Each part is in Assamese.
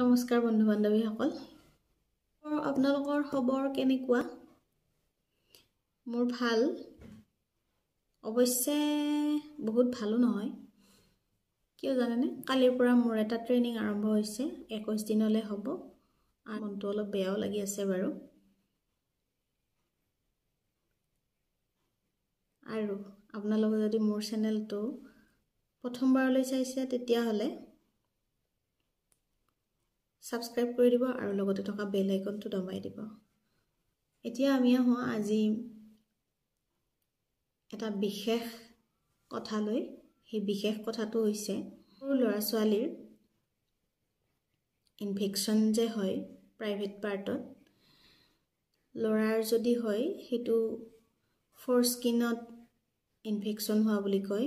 নমস্কাৰ বন্ধু বান্ধৱীসকল আপোনালোকৰ খবৰ কেনেকুৱা মোৰ ভাল অৱশ্যে বহুত ভালো নহয় কিয় জানেনে কালিৰ পৰা মোৰ এটা ট্ৰেইনিং আৰম্ভ হৈছে একৈছ দিনলৈ হ'ব আৰু মনটো অলপ বেয়াও লাগি আছে বাৰু আৰু আপোনালোকে যদি মোৰ চেনেলটো প্ৰথমবাৰলৈ চাইছে তেতিয়াহ'লে ছাবস্ক্ৰাইব কৰি দিব আৰু লগতে থকা বেল আইকনটো দমাই দিব এতিয়া আমি আহোঁ আজি এটা বিশেষ কথালৈ সেই বিশেষ কথাটো হৈছে সৰু ল'ৰা ছোৱালীৰ ইনফেকশ্যন যে হয় প্ৰাইভেট পাৰ্টত ল'ৰাৰ যদি হয় সেইটো ফ'ৰ স্কিনত ইনফেকশ্যন হোৱা বুলি কয়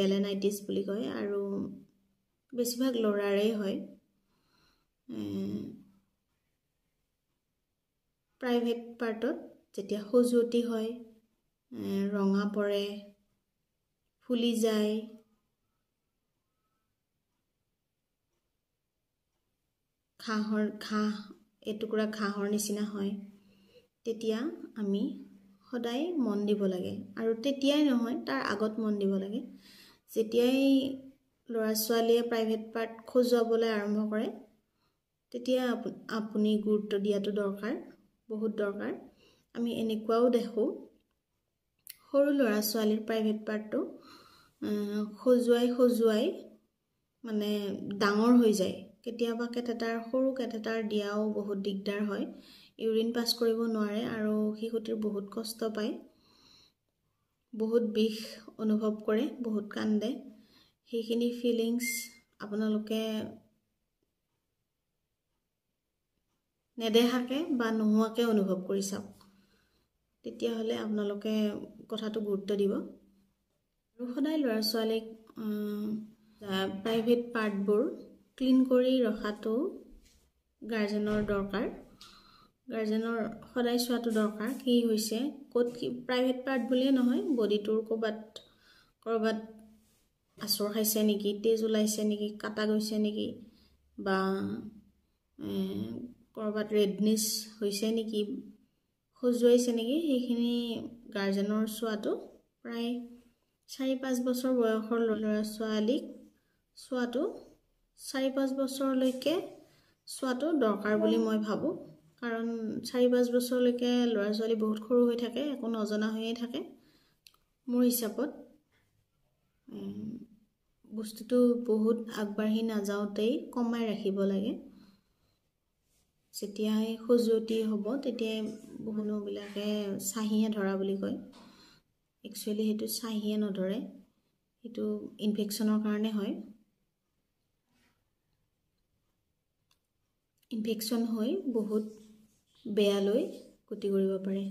বেলেনাইটিছ বুলি কয় আৰু বেছিভাগ ল'ৰাৰেই হয় প্ৰাইভেট পাৰ্টত যেতিয়া সজুৱতি হয় ৰঙা পৰে ফুলি যায় ঘাঁহৰ ঘাঁহ এটুকুৰা ঘাঁহৰ নিচিনা হয় তেতিয়া আমি সদায় মন দিব লাগে আৰু তেতিয়াই নহয় তাৰ আগত মন দিব লাগে যেতিয়াই ল'ৰা ছোৱালীয়ে প্ৰাইভেট পাৰ্ট খজুৱাবলৈ আৰম্ভ কৰে তেতিয়া আপুনি গুৰুত্ব দিয়াটো দৰকাৰ বহুত দৰকাৰ আমি এনেকুৱাও দেখোঁ সৰু ল'ৰা ছোৱালীৰ প্ৰাইভেট পাৰ্টটো সজোৱাই সজোৱাই মানে ডাঙৰ হৈ যায় কেতিয়াবা কেথেটাৰ সৰু কেথেটাৰ দিয়াও বহুত দিগদাৰ হয় ইউৰিন পাছ কৰিব নোৱাৰে আৰু শিশুটিৰ বহুত কষ্ট পায় বহুত বিষ অনুভৱ কৰে বহুত কান্দে সেইখিনি ফিলিংছ আপোনালোকে নেদেখাকৈ বা নোহোৱাকৈ অনুভৱ কৰি চাওক তেতিয়াহ'লে আপোনালোকে কথাটো গুৰুত্ব দিব আৰু সদায় ল'ৰা ছোৱালীক প্ৰাইভেট পাৰ্টবোৰ ক্লিন কৰি ৰখাটো গাৰ্জেনৰ দৰকাৰ গাৰ্জেনৰ সদায় চোৱাটো দৰকাৰ কি হৈছে ক'ত কি প্ৰাইভেট পাৰ্ট বুলিয়ে নহয় বডিটোৰ ক'ৰবাত ক'ৰবাত আচৰ খাইছে নেকি তেজ ওলাইছে নেকি কাটা গৈছে নেকি বা ক'ৰবাত ৰেডনেছ হৈছে নেকি খজুৱাইছে নেকি সেইখিনি গাৰ্জেনৰ চোৱাটো প্ৰায় চাৰি পাঁচ বছৰ বয়সৰ ল'ৰা ছোৱালীক চোৱাটো চাৰি পাঁচ বছৰলৈকে চোৱাটো দৰকাৰ বুলি মই ভাবোঁ কাৰণ চাৰি পাঁচ বছৰলৈকে ল'ৰা ছোৱালী বহুত সৰু হৈ থাকে একো নজনা হৈয়ে থাকে মোৰ হিচাপত বস্তুটো বহুত আগবাঢ়ি নাযাওঁতেই কমাই ৰাখিব লাগে যেতিয়াই খজুৱতি হ'ব তেতিয়াই মানুহবিলাকে চাহিয়ে ধৰা বুলি কয় একচুৱেলি সেইটো চাহিয়ে নধৰে সেইটো ইনফেকশ্যনৰ কাৰণে হয় ইনফেকশ্যন হৈ বহুত বেয়ালৈ গতি কৰিব পাৰে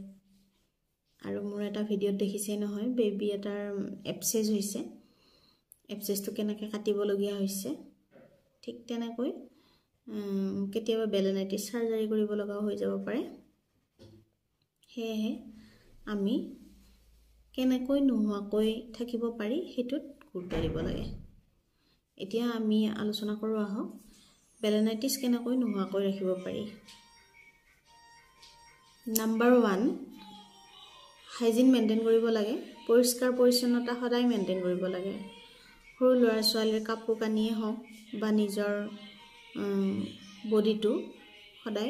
আৰু মোৰ এটা ভিডিঅ'ত দেখিছেই নহয় বেবী এটাৰ এপচেজ হৈছে এপচেজটো কেনেকৈ কাটিবলগীয়া হৈছে ঠিক তেনেকৈ কেতিয়াবা বেলেনাইটিছ চাৰ্জাৰী কৰিব লগাও হৈ যাব পাৰে সেয়েহে আমি কেনেকৈ নোহোৱাকৈ থাকিব পাৰি সেইটোত গুৰুত্ব দিব লাগে এতিয়া আমি আলোচনা কৰোঁ আহক বেলেনাইটিছ কেনেকৈ নোহোৱাকৈ ৰাখিব পাৰি নাম্বাৰ ওৱান হাইজিন মেইনটেইন কৰিব লাগে পৰিষ্কাৰ পৰিচ্ছন্নতা সদায় মেইনটেইন কৰিব লাগে সৰু ল'ৰা ছোৱালীৰ কাপোৰ কানিয়ে হওক বা নিজৰ বডিটো সদায়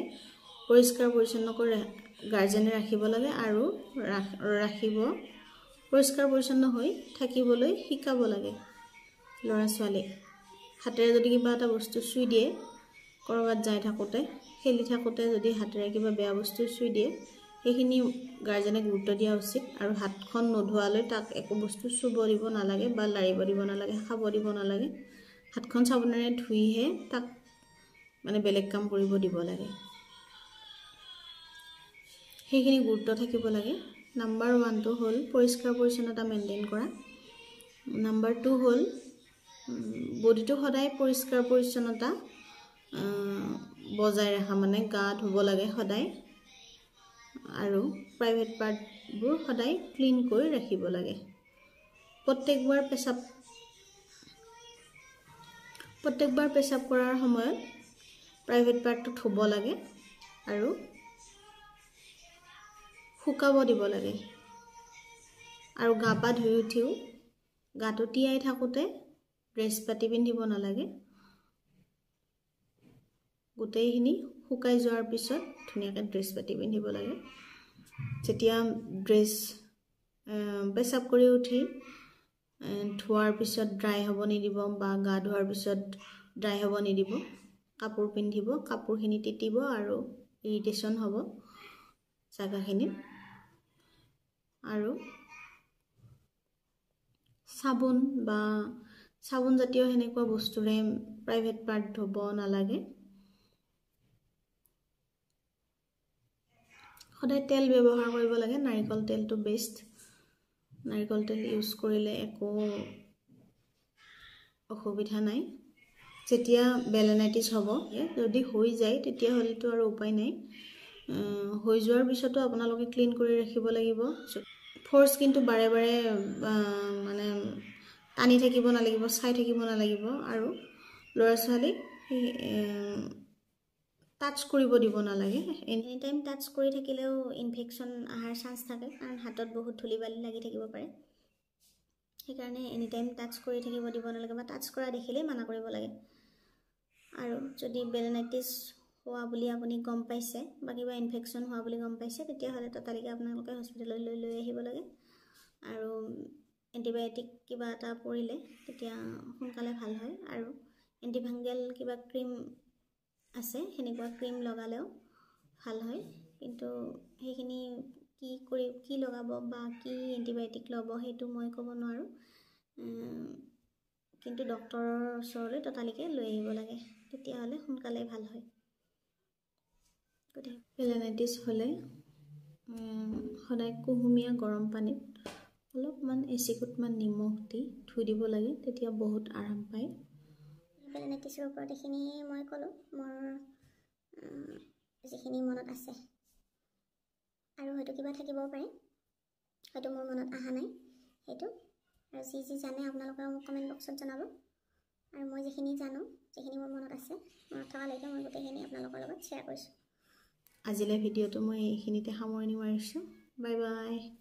পৰিষ্কাৰ পৰিচ্ছন্নকৈ গাৰ্জেনে ৰাখিব লাগে আৰু ৰাখিব পৰিষ্কাৰ পৰিচ্ছন্ন হৈ থাকিবলৈ শিকাব লাগে ল'ৰা ছোৱালীক হাতেৰে যদি কিবা এটা বস্তু চুই দিয়ে ক'ৰবাত যাই থাকোঁতে খেলি থাকোঁতে যদি হাতেৰে কিবা বেয়া বস্তু চুই দিয়ে সেইখিনি গাৰ্জেনে গুৰুত্ব দিয়া উচিত আৰু হাতখন নোধোৱালৈ তাক একো বস্তু চুব দিব নালাগে বা লাৰিব দিব নালাগে খাব দিব নালাগে হাতখন চাবোনেৰে ধুইহে তাক মানে বেলেগ কাম কৰিব দিব লাগে সেইখিনি গুৰুত্ব থাকিব লাগে নাম্বাৰ ওৱানটো হ'ল পৰিষ্কাৰ পৰিচ্ছন্নতা মেইনটেইন কৰা নাম্বাৰ টু হ'ল বডিটো সদায় পৰিষ্কাৰ পৰিচ্ছন্নতা বজাই ৰখা মানে গা ধুব লাগে সদায় আৰু প্ৰাইভেট পাৰ্টবোৰ সদায় ক্লিন কৰি ৰাখিব লাগে প্ৰত্যেকবাৰ প্ৰেচাব প্ৰত্যেকবাৰ পেচাব কৰাৰ সময়ত প্ৰাইভেট পাৰ্টটো থ'ব লাগে আৰু শুকাব দিব লাগে আৰু গা পা ধুই উঠিও গাটো তিয়াই থাকোঁতে ড্ৰেছ পাতি পিন্ধিব নালাগে গোটেইখিনি শুকাই যোৱাৰ পিছত ধুনীয়াকৈ ড্ৰেছ পাতি পিন্ধিব লাগে যেতিয়া ড্ৰেছ পেচাব কৰি উঠি ধোৱাৰ পিছত ড্ৰাই হ'ব নিদিব বা গা ধোৱাৰ পিছত ড্ৰাই হ'ব নিদিব কাপোৰ পিন্ধিব কাপোৰখিনি তিতিব আৰু ইৰিটেশ্যন হ'ব জেগাখিনিত আৰু চাবোন বা চাবোনজাতীয় সেনেকুৱা বস্তুৰে প্ৰাইভেট পাৰ্ট ধুব নালাগে সদায় তেল ব্যৱহাৰ কৰিব লাগে নাৰিকল তেলটো বেষ্ট নাৰিকল তেল ইউজ কৰিলে একো অসুবিধা নাই যেতিয়া বেলেনাইটিছ হ'ব যদি হৈ যায় তেতিয়াহ'লেতো আৰু উপায় নাই হৈ যোৱাৰ পিছতো আপোনালোকে ক্লিন কৰি ৰাখিব লাগিব ফ'ৰ্চ কিন্তু বাৰে বাৰে মানে টানি থাকিব নালাগিব চাই থাকিব নালাগিব আৰু ল'ৰা ছোৱালীক টাচ কৰিব দিব নালাগে এনি টাইম টাচ কৰি থাকিলেও ইনফেকশ্যন অহাৰ চান্স থাকে কাৰণ হাতত বহুত ধূলি বালি লাগি থাকিব পাৰে সেইকাৰণে এনি টাইম টাচ কৰি থাকিব দিব নালাগে বা টাচ কৰা দেখিলেই মানা কৰিব লাগে আৰু যদি বেলেনাইটিছ হোৱা বুলি আপুনি গম পাইছে বা কিবা ইনফেকশ্যন হোৱা বুলি গম পাইছে তেতিয়াহ'লে ততালিকে আপোনালোকে হস্পিটেললৈ লৈ আহিব লাগে আৰু এণ্টিবায়'টিক কিবা এটা পৰিলে তেতিয়া সোনকালে ভাল হয় আৰু এণ্টিভাংগেল কিবা ক্ৰীম আছে সেনেকুৱা ক্ৰীম লগালেও ভাল হয় কিন্তু সেইখিনি কি কৰি কি লগাব বা কি এণ্টিবায়'টিক ল'ব সেইটো মই ক'ব নোৱাৰোঁ কিন্তু ডক্তৰৰ ওচৰলৈ ততালিকে লৈ আহিব লাগে তেতিয়াহ'লে সোনকালে ভাল হয় গতিকে পেলানাইটিছ হ'লে সদায় কুহুমীয়া গৰম পানীত অলপমান এচিকুটমান নিমখ দি ধুই দিব লাগে তেতিয়া বহুত আৰাম পায় পেলেনাইটিছৰ ওপৰত এইখিনি মই ক'লোঁ মোৰ যিখিনি মনত আছে আৰু হয়তো কিবা থাকিব পাৰে হয়তো মোৰ মনত অহা নাই সেইটো আৰু যি যি জানে আপোনালোকে মোক কমেণ্ট বক্সত জনাব আৰু মই যিখিনি জানো যিখিনি মোৰ মনত আছে মনত থকালৈকে মই গোটেইখিনি আপোনালোকৰ লগত শ্বেয়াৰ কৰিছোঁ আজিলৈ ভিডিঅ'টো মই এইখিনিতে সামৰণি মাৰিছোঁ বাই বাই